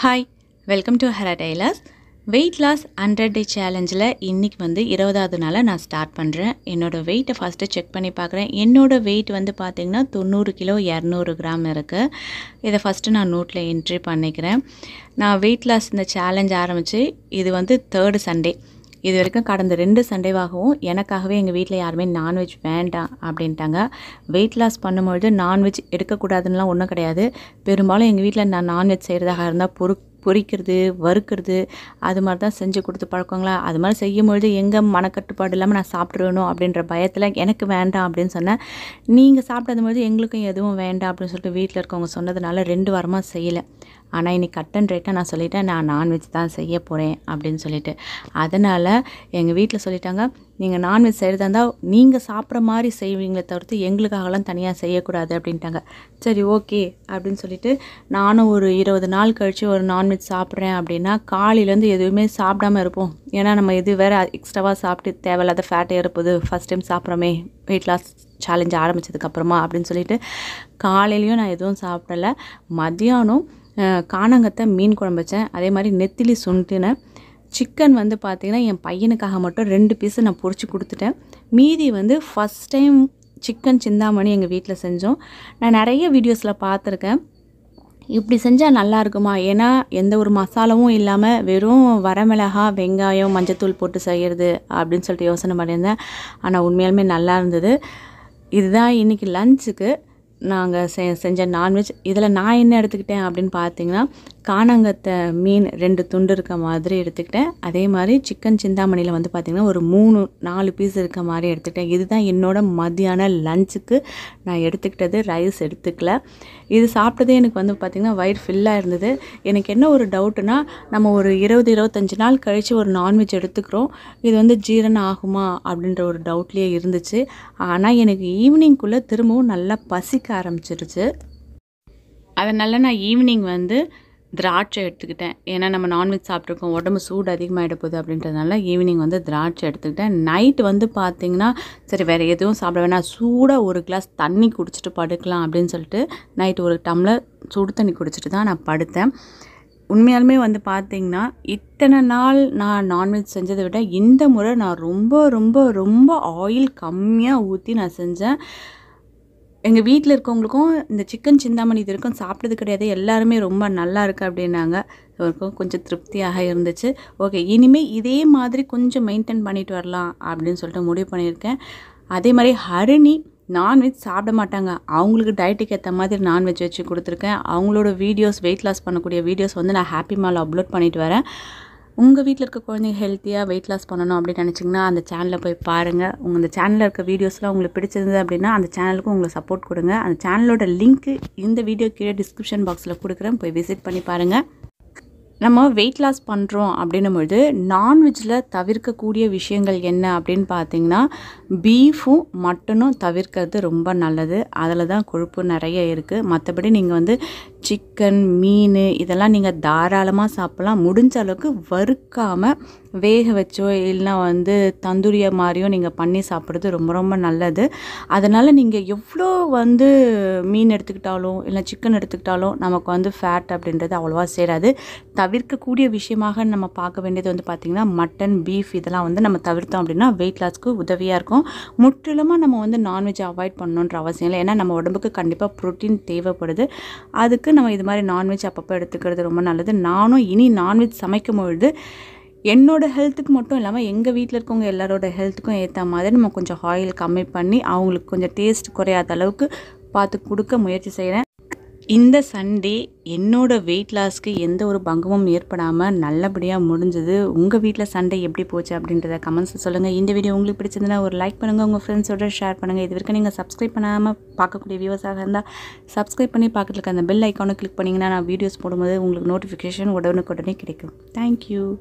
hi welcome to ஹரா tailors weight loss hundred day சேலஞ்சில் இன்றைக்கி வந்து இருபதாவது நாளாக நான் ஸ்டார்ட் பண்ணுறேன் என்னோடய வெயிட்டை ஃபஸ்ட்டு செக் பண்ணி பார்க்குறேன் என்னோடய வெயிட் வந்து பார்த்திங்கன்னா தொண்ணூறு கிலோ இரநூறு கிராம் இருக்குது இதை ஃபஸ்ட்டு நான் நோட்டில் என்ட்ரி பண்ணிக்கிறேன் நான் வெயிட் லாஸ் இந்த சேலஞ்ச் ஆரம்பித்து இது வந்து தேர்டு சண்டே இது வரைக்கும் கடந்த ரெண்டு சண்டேவாகவும் எனக்காகவே எங்கள் வீட்டில் யாருமே நான்வெஜ் வேண்டாம் அப்படின்ட்டாங்க வெயிட் லாஸ் பண்ணும்பொழுது நான்வெஜ் எடுக்கக்கூடாதுன்னெலாம் ஒன்றும் கிடையாது பெரும்பாலும் எங்கள் வீட்டில் நான் நான்வெஜ் செய்கிறதாக இருந்தால் பொருட் பொறிக்கிறது வறுக்கிறது அது மாதிரி தான் செஞ்சு கொடுத்து பழக்கங்களா அது மாதிரி செய்யும்பொழுது எங்கே மனக்கட்டுப்பாடு இல்லாமல் நான் சாப்பிட்றணும் அப்படின்ற பயத்தில் எனக்கு வேண்டாம் அப்படின்னு சொன்னேன் நீங்கள் சாப்பிட்டது பொழுது எங்களுக்கும் எதுவும் வேண்டாம் அப்படின்னு சொல்லிட்டு வீட்டில் இருக்கவங்க சொன்னதுனால ரெண்டு வாரமாக செய்யலை ஆனால் இன்றைக்கி கட்டன் ரேட்டாக நான் சொல்லிட்டேன் நான் நான்வெஜ் தான் செய்ய போகிறேன் அப்படின்னு சொல்லிட்டு அதனால் எங்கள் வீட்டில் சொல்லிட்டாங்க நீங்கள் நான்வெஜ் செய்கிறதா இருந்தால் நீங்கள் சாப்பிட்ற மாதிரி செய்வீங்களே தவிர்த்து எங்களுக்காகலாம் தனியாக செய்யக்கூடாது அப்படின்ட்டாங்க சரி ஓகே அப்படின்னு சொல்லிட்டு நானும் ஒரு இருபது நாள் கழித்து ஒரு நான்வெஜ் சாப்பிட்றேன் அப்படின்னா காலையிலேருந்து எதுவுமே சாப்பிடாமல் இருப்போம் ஏன்னா நம்ம எது வேறு எக்ஸ்ட்ராவாக சாப்பிட்டு தேவையில்லாத ஃபேட்டே இருப்பது ஃபஸ்ட் டைம் சாப்பிட்றோமே வெயிட் லாஸ் சேலஞ்ச் ஆரம்பித்ததுக்கப்புறமா அப்படின்னு சொல்லிட்டு காலையிலையும் நான் எதுவும் சாப்பிடலை மதியானம் காணாங்கத்தை மீன் குழம்பு வச்சேன் அதே மாதிரி நெத்திலி சுண்டினேன் சிக்கன் வந்து பார்த்திங்கன்னா என் பையனுக்காக மட்டும் ரெண்டு பீஸு நான் பொறிச்சு கொடுத்துட்டேன் மீதி வந்து ஃபஸ்ட் டைம் சிக்கன் சிந்தாமணி எங்கள் வீட்டில் செஞ்சோம் நான் நிறைய வீடியோஸில் பார்த்துருக்கேன் இப்படி செஞ்சால் நல்லா இருக்குமா ஏன்னா எந்த ஒரு மசாலாவும் இல்லாமல் வெறும் வரமிளகா வெங்காயம் மஞ்சத்தூள் போட்டு செய்கிறது அப்படின்னு சொல்லிட்டு யோசனை பண்ணியிருந்தேன் ஆனால் உண்மையாலுமே நல்லா இருந்தது இதுதான் இன்றைக்கி லஞ்சுக்கு நாங்கள் செ செஞ்ச நான்வெஜ் இதில் நான் என்ன எடுத்துக்கிட்டேன் அப்படின்னு பார்த்தீங்கன்னா காணாங்கத்தை மீன் ரெண்டு துண்டு இருக்க மாதிரி எடுத்துக்கிட்டேன் அதே மாதிரி சிக்கன் சிந்தாமணியில் வந்து பார்த்திங்கன்னா ஒரு மூணு நாலு பீஸ் இருக்க மாதிரி எடுத்துக்கிட்டேன் இதுதான் என்னோடய மதியான லஞ்சுக்கு நான் எடுத்துக்கிட்டது ரைஸ் எடுத்துக்கல இது சாப்பிட்டதே எனக்கு வந்து பார்த்திங்கன்னா வயிறு ஃபில்லாக இருந்தது எனக்கு என்ன ஒரு டவுட்டுனா நம்ம ஒரு இருபது இருபத்தஞ்சி நாள் கழித்து ஒரு நான்வெஜ் எடுத்துக்கிறோம் இது வந்து ஜீரணம் ஆகுமா அப்படின்ற ஒரு டவுட்லேயே இருந்துச்சு ஆனால் எனக்கு ஈவினிங்குள்ளே திரும்பவும் நல்லா பசிக்க ஆரம்பிச்சிருச்சு அதனால் நான் ஈவினிங் வந்து திராட்சை எடுத்துக்கிட்டேன் ஏன்னா நம்ம நான்வெஜ் சாப்பிட்ருக்கோம் உடம்பு சூடு அதிகமாகிட போகுது அப்படின்றதுனால ஈவினிங் வந்து திராட்சை எடுத்துக்கிட்டேன் நைட் வந்து பார்த்திங்கன்னா சரி வேறு எதுவும் சாப்பிட வேணாம் சூடாக ஒரு கிளாஸ் தண்ணி குடிச்சிட்டு படுக்கலாம் அப்படின்னு சொல்லிட்டு நைட் ஒரு டம்ளர் சுடு தண்ணி குடிச்சிட்டு தான் நான் படுத்தேன் உண்மையாலுமே வந்து பார்த்திங்கன்னா இத்தனை நாள் நான் நான்வெஜ் செஞ்சதை விட இந்த முறை நான் ரொம்ப ரொம்ப ரொம்ப ஆயில் கம்மியாக ஊற்றி நான் செஞ்சேன் எங்கள் வீட்டில் இருக்கவங்களுக்கும் இந்த சிக்கன் சிந்தாமணி இது வரைக்கும் சாப்பிட்டது கிடையாது எல்லாருமே ரொம்ப நல்லா இருக்குது அப்படின்னாங்க வரைக்கும் கொஞ்சம் திருப்தியாக இருந்துச்சு ஓகே இனிமேல் இதே மாதிரி கொஞ்சம் மெயின்டைன் பண்ணிட்டு வரலாம் அப்படின்னு சொல்லிட்டு முடிவு பண்ணியிருக்கேன் அதே மாதிரி ஹரிணி நான்வெஜ் சாப்பிட மாட்டாங்க அவங்களுக்கு டயட்டுக்கு ஏற்ற மாதிரி நான்வெஜ் வச்சு கொடுத்துருக்கேன் அவங்களோட வீடியோஸ் வெயிட் லாஸ் பண்ணக்கூடிய வீடியோஸ் வந்து நான் ஹாப்பி மால் அப்லோட் பண்ணிட்டு வரேன் உங்கள் வீட்டில் இருக்க குழந்தைங்க ஹெல்த்தியாக வெயிட் லாஸ் பண்ணணும் அப்படின்னு நினச்சிங்கன்னா அந்த சேனலில் போய் பாருங்கள் உங்கள் அந்த சேனலில் இருக்க வீடியோஸ்லாம் உங்களுக்கு பிடிச்சிருந்தது அப்படின்னா அந்த சேனலுக்கு உங்களை சப்போர்ட் கொடுங்க அந்த சேனலோட லிங்க்கு இந்த வீடியோ கீழே டிஸ்கிரிப்ஷன் பாக்ஸில் கொடுக்குறேன் போய் விசிட் பண்ணி பாருங்கள் நம்ம வெயிட் லாஸ் பண்ணுறோம் அப்படின்னும் பொழுது நான்வெஜ்ஜில் தவிர்க்கக்கூடிய விஷயங்கள் என்ன அப்படின்னு பார்த்தீங்கன்னா பீஃபும் மட்டனும் தவிர்க்கிறது ரொம்ப நல்லது அதில் தான் கொழுப்பு நிறைய இருக்குது மற்றபடி நீங்கள் வந்து சிக்கன் மீன் இதெல்லாம் நீங்கள் தாராளமாக சாப்பிட்லாம் முடிஞ்ச அளவுக்கு வறுக்காமல் வேக வச்சோ இல்லைனா வந்து தந்தூரியை மாதிரியோ நீங்கள் பண்ணி சாப்பிட்றது ரொம்ப ரொம்ப நல்லது அதனால் நீங்கள் எவ்வளோ வந்து மீன் எடுத்துக்கிட்டாலும் இல்லை சிக்கன் எடுத்துக்கிட்டாலும் நமக்கு வந்து ஃபேட் அப்படின்றது அவ்வளோவா சேராது தவிர்க்கக்கூடிய விஷயமாக நம்ம பார்க்க வேண்டியது வந்து பார்த்திங்கன்னா மட்டன் பீஃப் இதெல்லாம் வந்து நம்ம தவிர்த்தோம் அப்படின்னா வெயிட் லாஸ்க்கு உதவியாக இருக்கும் முற்றிலுமாக நம்ம வந்து நான்வெஜ் அவாய்ட் பண்ணணுன்ற அவசியம் இல்லை ஏன்னா நம்ம உடம்புக்கு கண்டிப்பாக ப்ரோட்டீன் தேவைப்படுது அதுக்கு நம்ம இது மாதிரி நான்வெஜ் அப்பப்போ எடுத்துக்கிறது ரொம்ப நல்லது நானும் இனி நான்வெஜ் சமைக்கும் பொழுது என்னோட ஹெல்த்துக்கு மட்டும் இல்லாமல் எங்கள் வீட்டில் இருக்கவங்க எல்லாரோட ஹெல்த்துக்கும் ஏற்ற மாதிரி நம்ம கொஞ்சம் ஆயில் கம்மி பண்ணி அவங்களுக்கு கொஞ்சம் டேஸ்ட் குறையாத அளவுக்கு பார்த்து கொடுக்க முயற்சி செய்கிறேன் இந்த சண்டே என்னோட வெயிட் லாஸ்க்கு எந்த ஒரு பங்கமும் ஏற்படாமல் நல்லபடியாக முடிஞ்சது உங்கள் வீட்டில் சண்டே எப்படி போச்சு அப்படின்றத கமெண்ட்ஸ் சொல்லுங்கள் இந்த வீடியோ உங்களுக்கு பிடிச்சிருந்தனா ஒரு லைக் பண்ணுங்கள் உங்கள் ஃப்ரெண்ட்ஸோட ஷேர் பண்ணுங்கள் இது வரைக்கும் நீங்கள் சப்ஸ்கிரைப் பண்ணாமல் பார்க்கக்கூடிய வியூவர்ஸாக இருந்தால் சப்ஸ்கிரைப் பண்ணி பார்க்கறதுக்கு அந்த பெல் ஐக்கானை கிளிக் பண்ணிங்கன்னா நான் வீடியோஸ் போடும்போது உங்களுக்கு நோட்டிஃபிகேஷன் உடனுக்குடனே கிடைக்கும் தேங்க்யூ